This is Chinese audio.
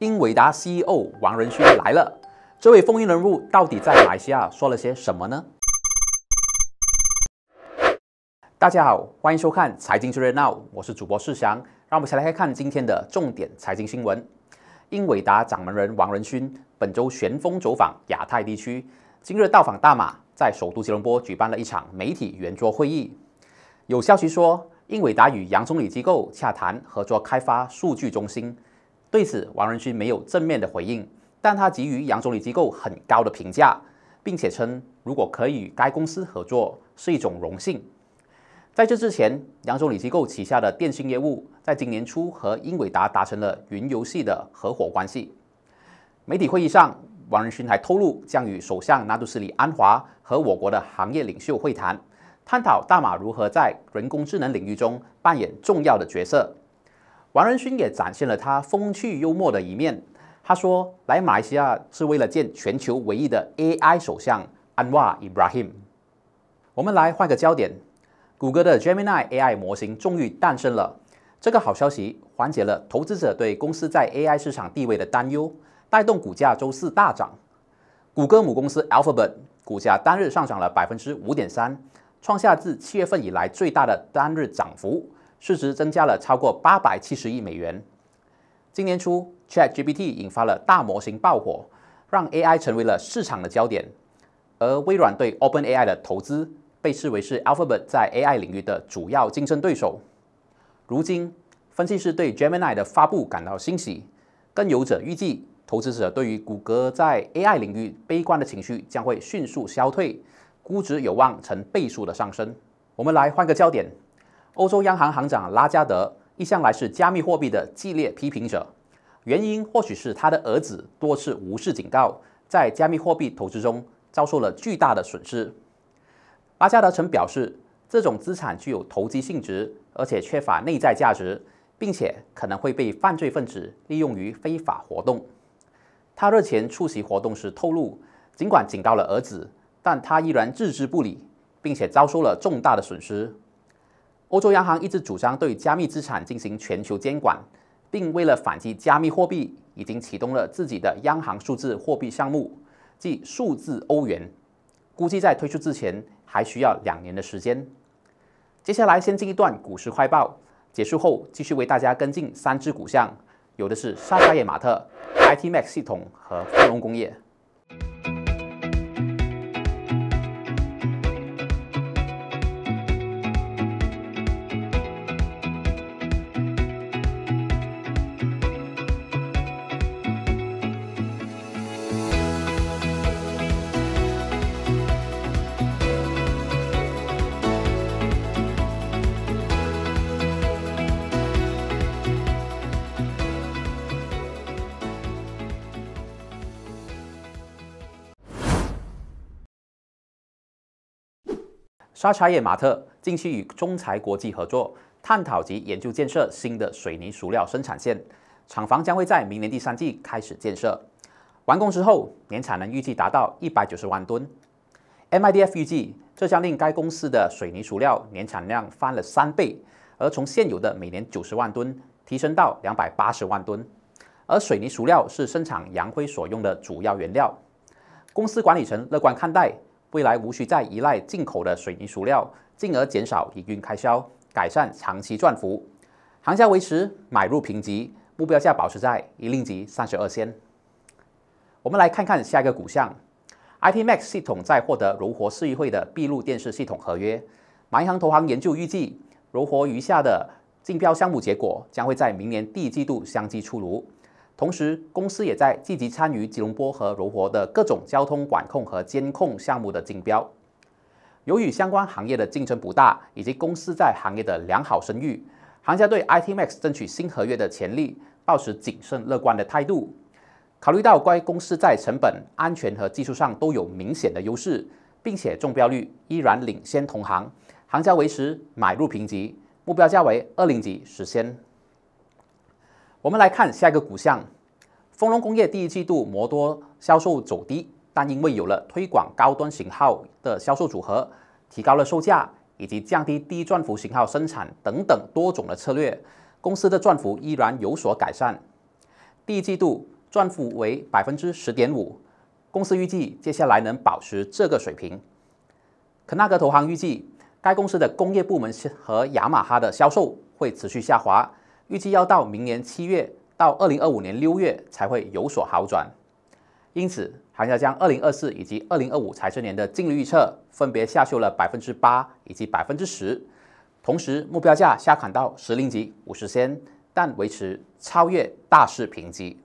英伟达 CEO 王仁勋来了，这位风云人物到底在马来西亚说了些什么呢？大家好，欢迎收看《财经最热闹》，我是主播世祥，让我们一起来看今天的重点财经新闻。英伟达掌门人王仁勋本周旋风走访亚太地区，今日到访大马，在首都吉隆坡举办了一场媒体圆桌会议。有消息说，英伟达与杨总理机构洽谈合作开发数据中心。对此，王仁勋没有正面的回应，但他给予杨总理机构很高的评价，并且称如果可以与该公司合作是一种荣幸。在这之前，杨总理机构旗下的电信业务在今年初和英伟达达成了云游戏的合伙关系。媒体会议上，王仁勋还透露将与首相纳杜斯里安华和我国的行业领袖会谈，探讨大马如何在人工智能领域中扮演重要的角色。王仁勋也展现了他风趣幽默的一面。他说：“来马来西亚是为了见全球唯一的 AI 首相 Anwar Ibrahim。”我们来换个焦点。谷歌的 Gemini AI 模型终于诞生了，这个好消息缓解了投资者对公司在 AI 市场地位的担忧，带动股价周四大涨。谷歌母公司 Alphabet 股价单日上涨了百分之五点三，创下自七月份以来最大的单日涨幅。市值增加了超过八百七十亿美元。今年初，ChatGPT 引发了大模型爆火，让 AI 成为了市场的焦点。而微软对 OpenAI 的投资被视为是 Alphabet 在 AI 领域的主要竞争对手。如今，分析师对 Gemini 的发布感到欣喜，更有者预计，投资者对于谷歌在 AI 领域悲观的情绪将会迅速消退，估值有望成倍数的上升。我们来换个焦点。欧洲央行行长拉加德一向来是加密货币的激烈批评者，原因或许是他的儿子多次无视警告，在加密货币投资中遭受了巨大的损失。拉加德曾表示，这种资产具有投机性质，而且缺乏内在价值，并且可能会被犯罪分子利用于非法活动。他日前出席活动时透露，尽管警告了儿子，但他依然置之不理，并且遭受了重大的损失。欧洲央行一直主张对加密资产进行全球监管，并为了反击加密货币，已经启动了自己的央行数字货币项目，即数字欧元。估计在推出之前还需要两年的时间。接下来先进一段股市快报，结束后继续为大家跟进三只股项，有的是莎莎叶马特、ITMAX 系统和富隆工业。沙茶叶马特近期与中材国际合作，探讨及研究建设新的水泥熟料生产线。厂房将会在明年第三季开始建设，完工之后年产能预计达到一百九十万吨。MIDF 预计，这将令该公司的水泥熟料年产量翻了三倍，而从现有的每年九十万吨提升到两百八十万吨。而水泥熟料是生产洋灰所用的主要原料。公司管理层乐观看待。未来无需再依赖进口的水泥熟料，进而减少营运开销，改善长期赚幅。行销维持买入评级，目标价保持在一令级三十二仙。我们来看看下一个股项，IT Max 系统在获得柔活市议会的闭路电视系统合约。买航投行研究预计，柔活余下的竞标项目结果将会在明年第一季度相继出炉。同时，公司也在积极参与吉隆坡和柔佛的各种交通管控和监控项目的竞标。由于相关行业的竞争不大，以及公司在行业的良好声誉，行家对 ITMAX 争取新合约的潜力抱持谨慎乐观的态度。考虑到该公司在成本、安全和技术上都有明显的优势，并且中标率依然领先同行，行家维持买入评级，目标价为二零级，实现我们来看下一个股项，丰隆工业第一季度摩多销售走低，但因为有了推广高端型号的销售组合，提高了售价以及降低低转幅型号生产等等多种的策略，公司的转幅依然有所改善。第一季度转幅为百分之十点五，公司预计接下来能保持这个水平。肯纳格投行预计该公司的工业部门和雅马哈的销售会持续下滑。预计要到明年七月到二零二五年六月才会有所好转，因此，行家将二零二四以及二零二五财年的净利预测分别下修了百分之八以及百分之十，同时目标价下砍到十零级五十仙，但维持超越大市评级。